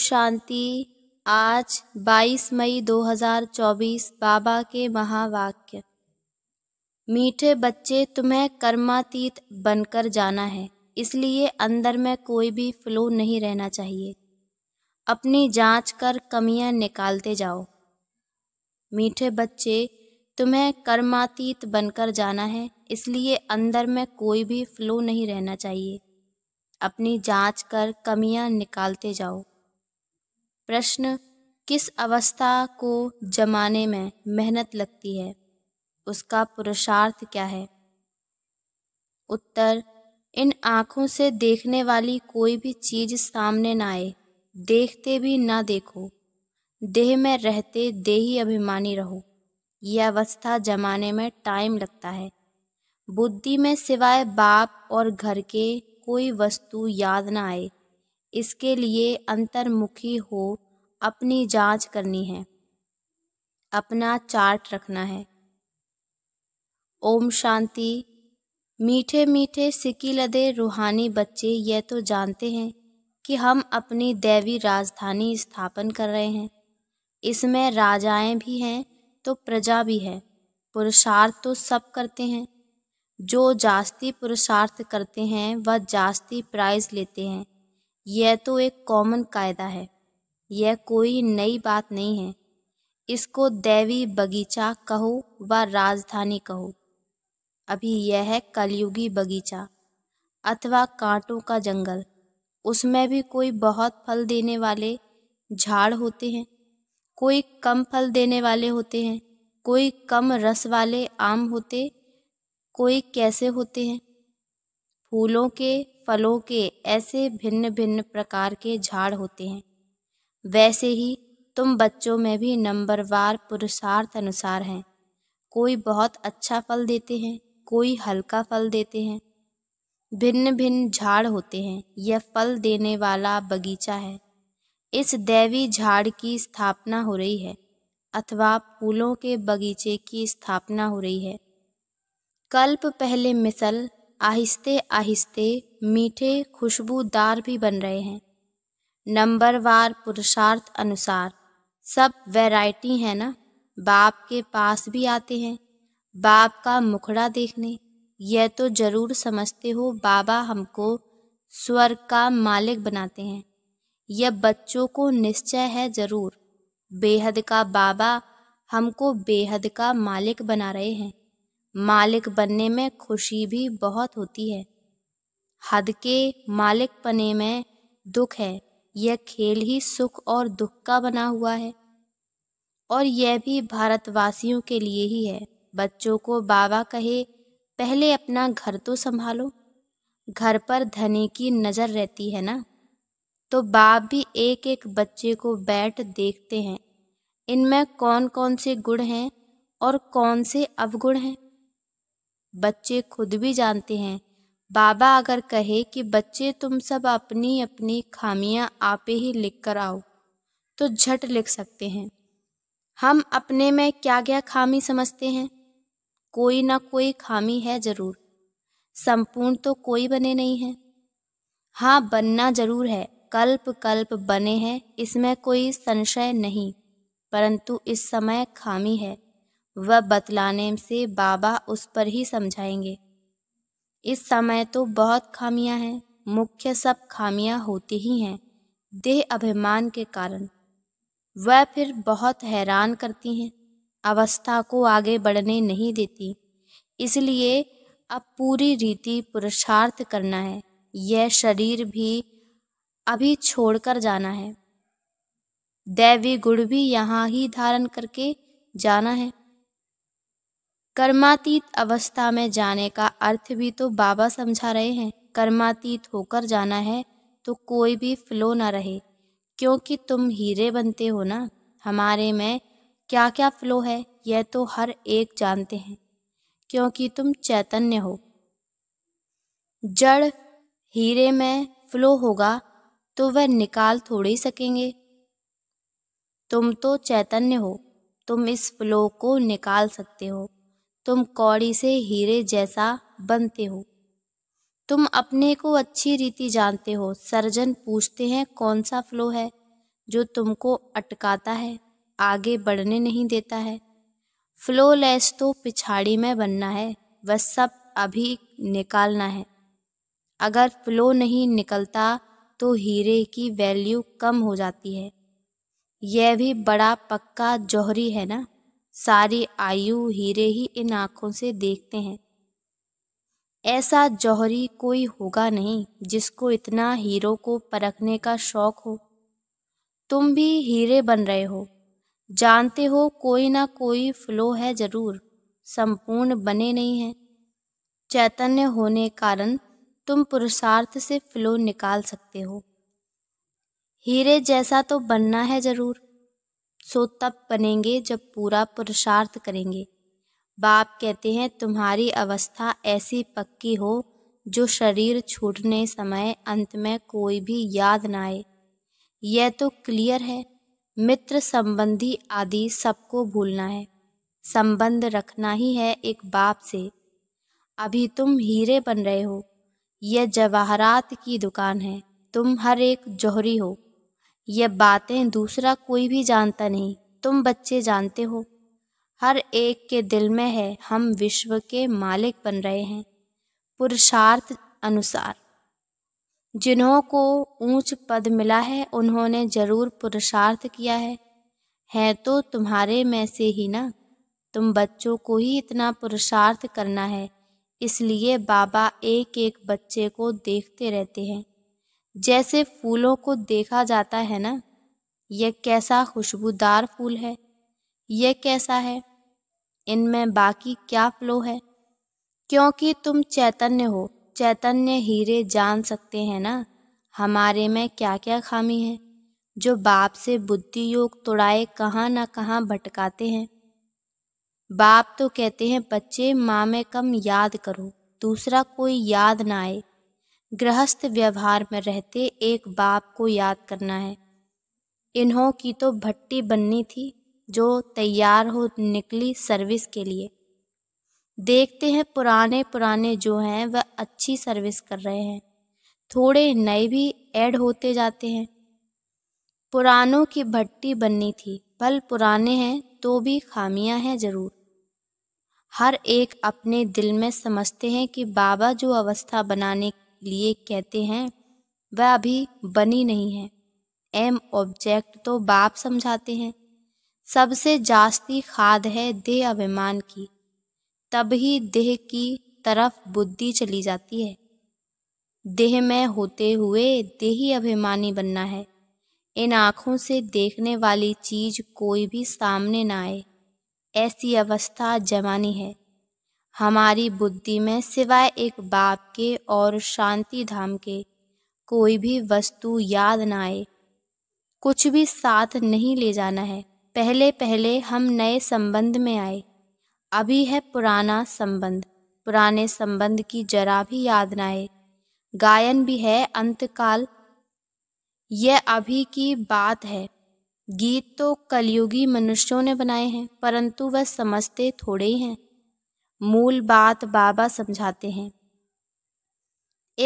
शांति आज 22 मई 2024 बाबा के महावाक्य मीठे बच्चे तुम्हें कर्मातीत बनकर जाना है इसलिए अंदर में कोई भी फ्लो नहीं रहना चाहिए अपनी जांच कर कमियां निकालते जाओ मीठे बच्चे तुम्हें कर्मातीत बनकर जाना है इसलिए अंदर में कोई भी फ्लो नहीं रहना चाहिए अपनी जांच कर कमियां निकालते जाओ प्रश्न किस अवस्था को जमाने में मेहनत लगती है उसका पुरुषार्थ क्या है उत्तर इन आँखों से देखने वाली कोई भी चीज सामने ना आए देखते भी ना देखो देह में रहते देही अभिमानी रहो यह अवस्था जमाने में टाइम लगता है बुद्धि में सिवाय बाप और घर के कोई वस्तु याद ना आए इसके लिए अंतर्मुखी हो अपनी जांच करनी है अपना चार्ट रखना है ओम शांति मीठे मीठे सिकी लदे रूहानी बच्चे यह तो जानते हैं कि हम अपनी दैवी राजधानी स्थापन कर रहे हैं इसमें राजाएं भी हैं तो प्रजा भी है पुरुषार्थ तो सब करते हैं जो जास्ती पुरुषार्थ करते हैं वह जास्ती प्राइज लेते हैं यह तो एक कॉमन कायदा है यह कोई नई बात नहीं है इसको दैवी बगीचा कहो व राजधानी कहो अभी यह है कलयुगी बगीचा अथवा कांटों का जंगल उसमें भी कोई बहुत फल देने वाले झाड़ होते हैं कोई कम फल देने वाले होते हैं कोई कम रस वाले आम होते कोई कैसे होते हैं फूलों के फलों के ऐसे भिन्न भिन्न प्रकार के झाड़ होते हैं वैसे ही तुम बच्चों में भी नंबरवार पुरुषार्थ अनुसार हैं कोई बहुत अच्छा फल देते हैं कोई हल्का फल देते हैं भिन्न भिन्न झाड़ होते हैं यह फल देने वाला बगीचा है इस दैवी झाड़ की स्थापना हो रही है अथवा फूलों के बगीचे की स्थापना हो रही है कल्प पहले मिसल आहिस्ते आहिस्ते मीठे खुशबूदार भी बन रहे हैं नंबरवार पुरुषार्थ अनुसार सब वैरायटी है ना बाप के पास भी आते हैं बाप का मुखड़ा देखने यह तो जरूर समझते हो बाबा हमको स्वर का मालिक बनाते हैं यह बच्चों को निश्चय है जरूर बेहद का बाबा हमको बेहद का मालिक बना रहे हैं मालिक बनने में खुशी भी बहुत होती है हद के मालिक पने में दुख है यह खेल ही सुख और दुख का बना हुआ है और यह भी भारतवासियों के लिए ही है बच्चों को बाबा कहे पहले अपना घर तो संभालो घर पर धनी की नज़र रहती है ना तो बाप भी एक एक बच्चे को बैठ देखते हैं इनमें कौन कौन से गुण हैं और कौन से अवगुण हैं बच्चे खुद भी जानते हैं बाबा अगर कहे कि बच्चे तुम सब अपनी अपनी खामियां आपे ही लिख कर आओ तो झट लिख सकते हैं हम अपने में क्या क्या खामी समझते हैं कोई ना कोई खामी है जरूर संपूर्ण तो कोई बने नहीं है हाँ बनना जरूर है कल्प कल्प बने हैं इसमें कोई संशय नहीं परंतु इस समय खामी है वह बतलाने से बाबा उस पर ही समझाएंगे इस समय तो बहुत खामियां हैं मुख्य सब खामियां होती ही हैं देह अभिमान के कारण वह फिर बहुत हैरान करती हैं अवस्था को आगे बढ़ने नहीं देती इसलिए अब पूरी रीति पुरुषार्थ करना है यह शरीर भी अभी छोड़कर जाना है दैवी गुण भी यहाँ ही धारण करके जाना है कर्मातीत अवस्था में जाने का अर्थ भी तो बाबा समझा रहे हैं कर्मातीत होकर जाना है तो कोई भी फ्लो ना रहे क्योंकि तुम हीरे बनते हो ना हमारे में क्या क्या फ्लो है यह तो हर एक जानते हैं क्योंकि तुम चैतन्य हो जड़ हीरे में फ्लो होगा तो वह निकाल थोड़े सकेंगे तुम तो चैतन्य हो तुम इस फ्लो को निकाल सकते हो तुम कौड़ी से हीरे जैसा बनते हो तुम अपने को अच्छी रीति जानते हो सर्जन पूछते हैं कौन सा फ्लो है जो तुमको अटकाता है आगे बढ़ने नहीं देता है फ्लो लेस तो पिछाड़ी में बनना है वह सब अभी निकालना है अगर फ्लो नहीं निकलता तो हीरे की वैल्यू कम हो जाती है यह भी बड़ा पक्का जौहरी है ना सारी आयु हीरे ही इन आंखों से देखते हैं ऐसा जौहरी कोई होगा नहीं जिसको इतना हीरो को परखने का शौक हो तुम भी हीरे बन रहे हो जानते हो कोई ना कोई फ्लो है जरूर संपूर्ण बने नहीं हैं चैतन्य होने कारण तुम पुरुषार्थ से फ्लो निकाल सकते हो हीरे जैसा तो बनना है जरूर सो तब बनेंगे जब पूरा पुरुषार्थ करेंगे बाप कहते हैं तुम्हारी अवस्था ऐसी पक्की हो जो शरीर छूटने समय अंत में कोई भी याद ना आए यह तो क्लियर है मित्र संबंधी आदि सबको भूलना है संबंध रखना ही है एक बाप से अभी तुम हीरे बन रहे हो यह जवाहरात की दुकान है तुम हर एक जौहरी हो यह बातें दूसरा कोई भी जानता नहीं तुम बच्चे जानते हो हर एक के दिल में है हम विश्व के मालिक बन रहे हैं पुरुषार्थ अनुसार जिन्हों को ऊंच पद मिला है उन्होंने जरूर पुरुषार्थ किया है है तो तुम्हारे में से ही ना तुम बच्चों को ही इतना पुरुषार्थ करना है इसलिए बाबा एक एक बच्चे को देखते रहते हैं जैसे फूलों को देखा जाता है ना यह कैसा खुशबूदार फूल है यह कैसा है इनमें बाकी क्या फ्लो है क्योंकि तुम चैतन्य हो चैतन्य हीरे जान सकते हैं ना हमारे में क्या क्या खामी है जो बाप से बुद्धि योग तोड़ाए कहाँ ना कहाँ भटकाते हैं बाप तो कहते हैं बच्चे माँ में कम याद करो दूसरा कोई याद ना आए गृहस्थ व्यवहार में रहते एक बाप को याद करना है इन्हों की तो भट्टी बननी थी जो तैयार हो निकली सर्विस के लिए देखते हैं पुराने पुराने जो हैं वह अच्छी सर्विस कर रहे हैं थोड़े नए भी ऐड होते जाते हैं पुरानों की भट्टी बननी थी पल पुराने हैं तो भी खामियां हैं ज़रूर हर एक अपने दिल में समझते हैं कि बाबा जो अवस्था बनाने लिए कहते हैं वह अभी बनी नहीं है एम ऑब्जेक्ट तो बाप समझाते हैं सबसे जास्ती खाद है देह अभिमान की तब ही देह की तरफ बुद्धि चली जाती है देह में होते हुए देही अभिमानी बनना है इन आँखों से देखने वाली चीज कोई भी सामने ना आए ऐसी अवस्था जवानी है हमारी बुद्धि में सिवाय एक बाप के और शांति धाम के कोई भी वस्तु याद ना आए कुछ भी साथ नहीं ले जाना है पहले पहले हम नए संबंध में आए अभी है पुराना संबंध पुराने संबंध की जरा भी याद ना आए गायन भी है अंतकाल यह अभी की बात है गीत तो कलयुगी मनुष्यों ने बनाए हैं परंतु वह समझते थोड़े ही हैं मूल बात बाबा समझाते हैं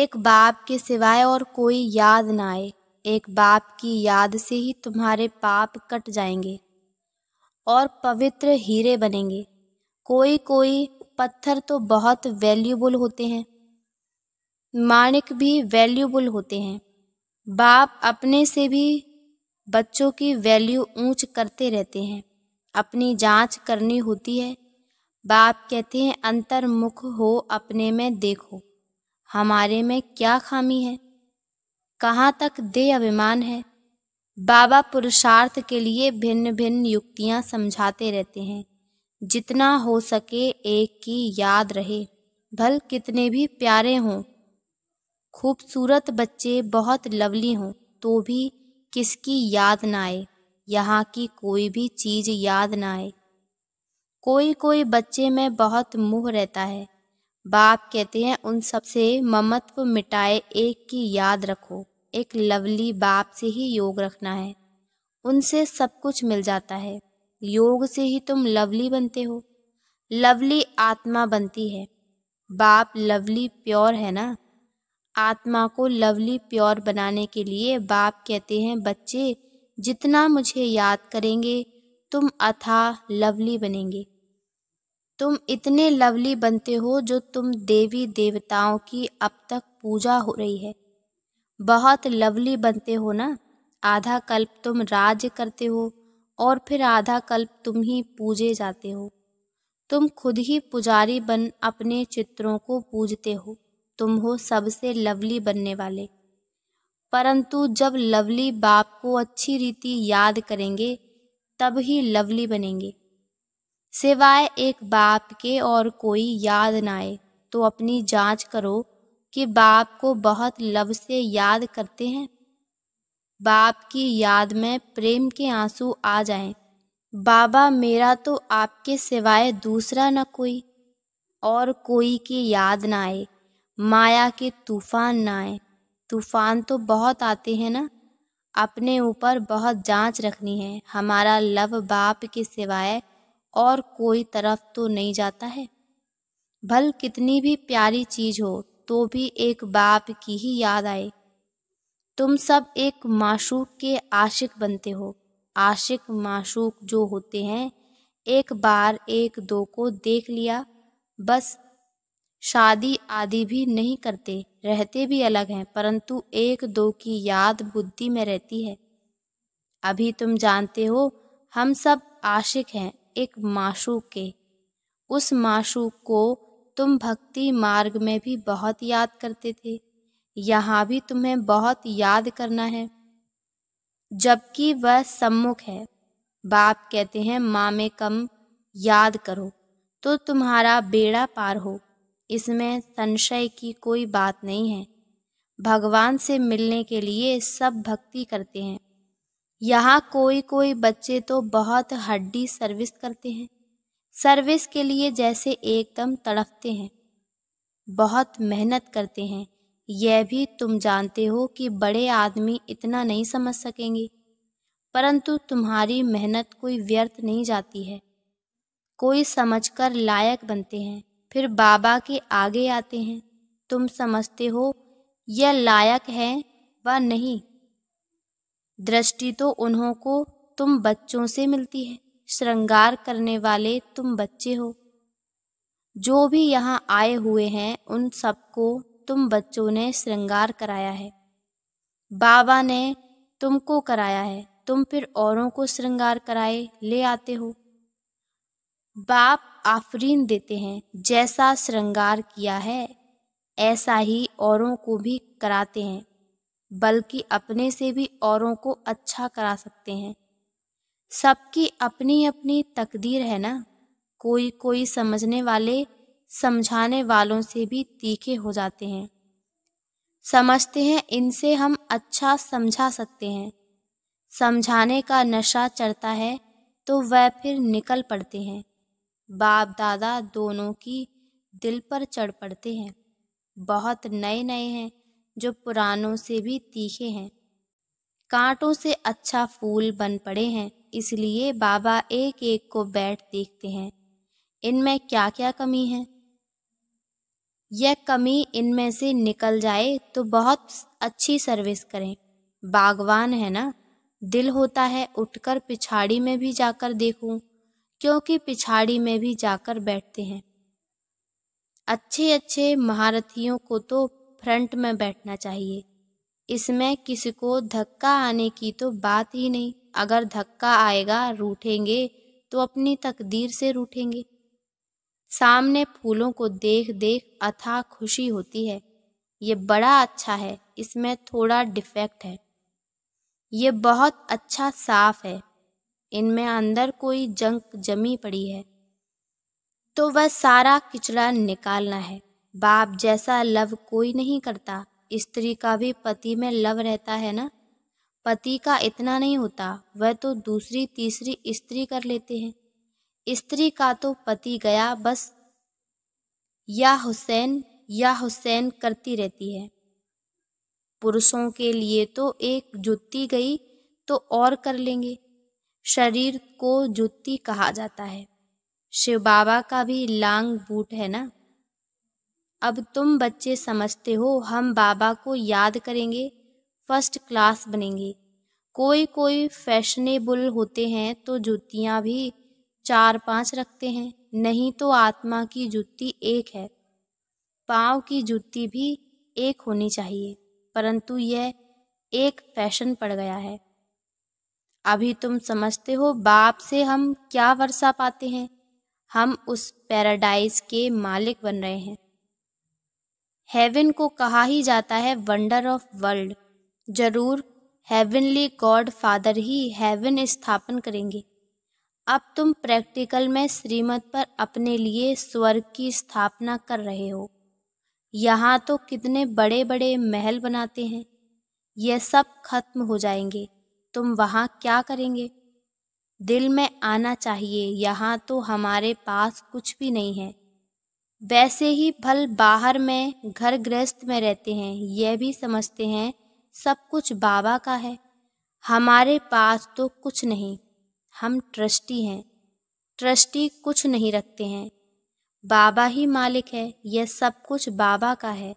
एक बाप के सिवाय और कोई याद ना आए एक बाप की याद से ही तुम्हारे पाप कट जाएंगे और पवित्र हीरे बनेंगे कोई कोई पत्थर तो बहुत वैल्यूबल होते हैं माणिक भी वैल्यूबल होते हैं बाप अपने से भी बच्चों की वैल्यू ऊंच करते रहते हैं अपनी जांच करनी होती है बाप कहते हैं अंतर्मुख हो अपने में देखो हमारे में क्या खामी है कहाँ तक दे अभिमान है बाबा पुरुषार्थ के लिए भिन्न भिन्न युक्तियाँ समझाते रहते हैं जितना हो सके एक की याद रहे भल कितने भी प्यारे हों खूबसूरत बच्चे बहुत लवली हों तो भी किसकी याद ना आए यहाँ की कोई भी चीज़ याद ना आए कोई कोई बच्चे में बहुत मुँह रहता है बाप कहते हैं उन सब से ममत्व मिटाए एक की याद रखो एक लवली बाप से ही योग रखना है उनसे सब कुछ मिल जाता है योग से ही तुम लवली बनते हो लवली आत्मा बनती है बाप लवली प्योर है ना आत्मा को लवली प्योर बनाने के लिए बाप कहते हैं बच्चे जितना मुझे याद करेंगे तुम अथा लवली बनेंगे तुम इतने लवली बनते हो जो तुम देवी देवताओं की अब तक पूजा हो रही है बहुत लवली बनते हो ना आधा कल्प तुम राज करते हो और फिर आधा कल्प तुम ही पूजे जाते हो तुम खुद ही पुजारी बन अपने चित्रों को पूजते हो तुम हो सबसे लवली बनने वाले परंतु जब लवली बाप को अच्छी रीति याद करेंगे तब ही लवली बनेंगे सिवाय एक बाप के और कोई याद ना आए तो अपनी जांच करो कि बाप को बहुत लव से याद करते हैं बाप की याद में प्रेम के आंसू आ जाएं। बाबा मेरा तो आपके सिवाय दूसरा न कोई और कोई की याद ना आए माया के तूफान ना आए तूफान तो बहुत आते हैं ना अपने ऊपर बहुत जांच रखनी है हमारा लव बाप के सिवाय और कोई तरफ तो नहीं जाता है भल कितनी भी प्यारी चीज हो तो भी एक बाप की ही याद आए तुम सब एक माशूक के आशिक बनते हो आशिक माशूक जो होते हैं एक बार एक दो को देख लिया बस शादी आदि भी नहीं करते रहते भी अलग हैं परंतु एक दो की याद बुद्धि में रहती है अभी तुम जानते हो हम सब आशिक हैं एक माशूक के उस माशूक को तुम भक्ति मार्ग में भी बहुत याद करते थे यहाँ भी तुम्हें बहुत याद करना है जबकि वह सम्मुख है बाप कहते हैं माँ में कम याद करो तो तुम्हारा बेड़ा पार हो इसमें संशय की कोई बात नहीं है भगवान से मिलने के लिए सब भक्ति करते हैं यहाँ कोई कोई बच्चे तो बहुत हड्डी सर्विस करते हैं सर्विस के लिए जैसे एकदम तड़पते हैं बहुत मेहनत करते हैं यह भी तुम जानते हो कि बड़े आदमी इतना नहीं समझ सकेंगे परंतु तुम्हारी मेहनत कोई व्यर्थ नहीं जाती है कोई समझकर लायक बनते हैं फिर बाबा के आगे आते हैं तुम समझते हो यह लायक है व नहीं दृष्टि तो उन्हों को तुम बच्चों से मिलती है श्रृंगार करने वाले तुम बच्चे हो जो भी यहाँ आए हुए हैं उन सबको तुम बच्चों ने श्रृंगार कराया है बाबा ने तुमको कराया है तुम फिर औरों को श्रृंगार कराए ले आते हो बाप आफरीन देते हैं जैसा श्रृंगार किया है ऐसा ही औरों को भी कराते हैं बल्कि अपने से भी औरों को अच्छा करा सकते हैं सबकी अपनी अपनी तकदीर है ना कोई कोई समझने वाले समझाने वालों से भी तीखे हो जाते हैं समझते हैं इनसे हम अच्छा समझा सकते हैं समझाने का नशा चढ़ता है तो वह फिर निकल पड़ते हैं बाप दादा दोनों की दिल पर चढ़ पड़ते हैं बहुत नए नए हैं जो पुरानों से भी तीखे हैं कांटों से अच्छा फूल बन पड़े हैं इसलिए बाबा एक एक को बैठ देखते हैं इनमें क्या क्या कमी है यह कमी इनमें से निकल जाए तो बहुत अच्छी सर्विस करें बागवान है ना दिल होता है उठकर पिछाड़ी में भी जाकर देखूं क्योंकि पिछाड़ी में भी जाकर बैठते हैं अच्छे अच्छे महारथियों को तो फ्रंट में बैठना चाहिए इसमें किसी को धक्का आने की तो बात ही नहीं अगर धक्का आएगा रूठेंगे तो अपनी तकदीर से रूठेंगे सामने फूलों को देख देख अथाह खुशी होती है ये बड़ा अच्छा है इसमें थोड़ा डिफेक्ट है ये बहुत अच्छा साफ है इनमें अंदर कोई जंक जमी पड़ी है तो वह सारा किचड़ा निकालना है बाप जैसा लव कोई नहीं करता स्त्री का भी पति में लव रहता है ना पति का इतना नहीं होता वह तो दूसरी तीसरी स्त्री कर लेते हैं स्त्री का तो पति गया बस या हुसैन या हुसैन करती रहती है पुरुषों के लिए तो एक जुत्ती गई तो और कर लेंगे शरीर को जुत्ती कहा जाता है शिव बाबा का भी लांग बूट है ना अब तुम बच्चे समझते हो हम बाबा को याद करेंगे फर्स्ट क्लास बनेंगे कोई कोई फैशनेबल होते हैं तो जूतियाँ भी चार पांच रखते हैं नहीं तो आत्मा की जूती एक है पाँव की जूती भी एक होनी चाहिए परंतु यह एक फैशन पड़ गया है अभी तुम समझते हो बाप से हम क्या वर्षा पाते हैं हम उस पैराडाइज के मालिक बन रहे हैं हेवन को कहा ही जाता है वंडर ऑफ वर्ल्ड जरूर हेवनली गॉड फादर ही हेवन स्थापन करेंगे अब तुम प्रैक्टिकल में श्रीमत पर अपने लिए स्वर्ग की स्थापना कर रहे हो यहाँ तो कितने बड़े बड़े महल बनाते हैं यह सब खत्म हो जाएंगे तुम वहाँ क्या करेंगे दिल में आना चाहिए यहाँ तो हमारे पास कुछ भी नहीं है वैसे ही फल बाहर में घर गृहस्थ में रहते हैं यह भी समझते हैं सब कुछ बाबा का है हमारे पास तो कुछ नहीं हम ट्रस्टी हैं ट्रस्टी कुछ नहीं रखते हैं बाबा ही मालिक है यह सब कुछ बाबा का है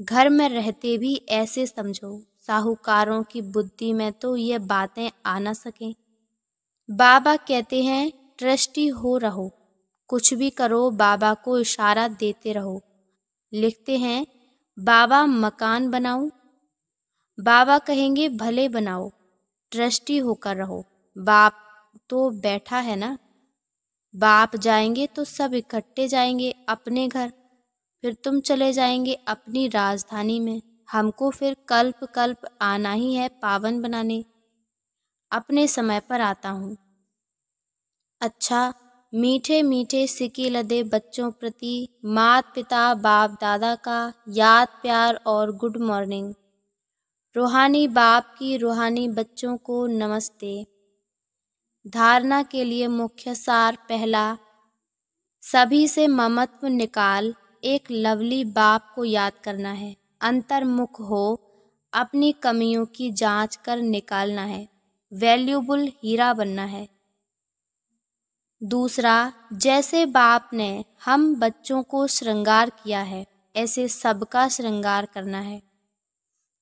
घर में रहते भी ऐसे समझो साहूकारों की बुद्धि में तो ये बातें आ ना सकें बाबा कहते हैं ट्रस्टी हो रहो कुछ भी करो बाबा को इशारा देते रहो लिखते हैं बाबा मकान बनाओ बाबा कहेंगे भले बनाओ ट्रस्टी होकर रहो बाप तो बैठा है ना बाप जाएंगे तो सब इकट्ठे जाएंगे अपने घर फिर तुम चले जाएंगे अपनी राजधानी में हमको फिर कल्प कल्प आना ही है पावन बनाने अपने समय पर आता हूँ अच्छा मीठे मीठे सिक्के लदे बच्चों प्रति मात पिता बाप दादा का याद प्यार और गुड मॉर्निंग रूहानी बाप की रूहानी बच्चों को नमस्ते धारणा के लिए मुख्य सार पहला सभी से ममत्व निकाल एक लवली बाप को याद करना है अंतर्मुख हो अपनी कमियों की जांच कर निकालना है वैल्यूबल हीरा बनना है दूसरा जैसे बाप ने हम बच्चों को श्रृंगार किया है ऐसे सबका श्रृंगार करना है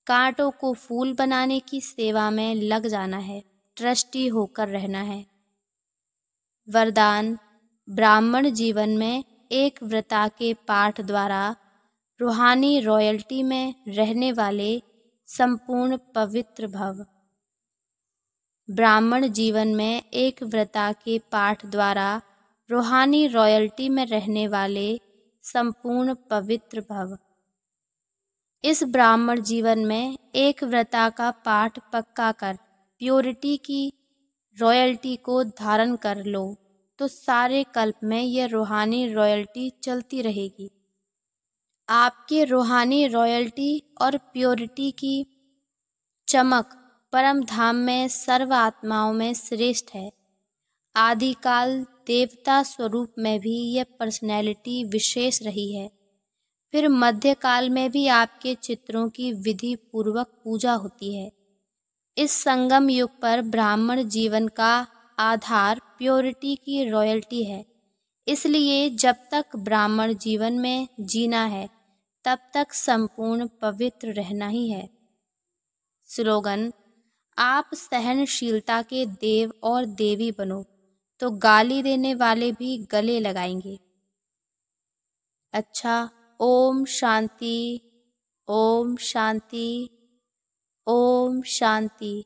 कांटों को फूल बनाने की सेवा में लग जाना है ट्रस्टी होकर रहना है वरदान ब्राह्मण जीवन में एक व्रता के पाठ द्वारा रूहानी रॉयल्टी में रहने वाले संपूर्ण पवित्र भव ब्राह्मण जीवन में एक व्रता के पाठ द्वारा रूहानी रॉयल्टी में रहने वाले संपूर्ण पवित्र भव इस ब्राह्मण जीवन में एक व्रता का पाठ पक्का कर प्योरिटी की रॉयल्टी को धारण कर लो तो सारे कल्प में यह रूहानी रॉयल्टी चलती रहेगी आपके रूहानी रॉयल्टी और प्योरिटी की चमक परम धाम में सर्व आत्माओं में श्रेष्ठ है आदिकाल देवता स्वरूप में भी यह पर्सनैलिटी विशेष रही है फिर मध्यकाल में भी आपके चित्रों की विधि पूर्वक पूजा होती है इस संगम युग पर ब्राह्मण जीवन का आधार प्योरिटी की रॉयल्टी है इसलिए जब तक ब्राह्मण जीवन में जीना है तब तक संपूर्ण पवित्र रहना ही है स्लोगन आप सहनशीलता के देव और देवी बनो तो गाली देने वाले भी गले लगाएंगे अच्छा ओम शांति ओम शांति ओम शांति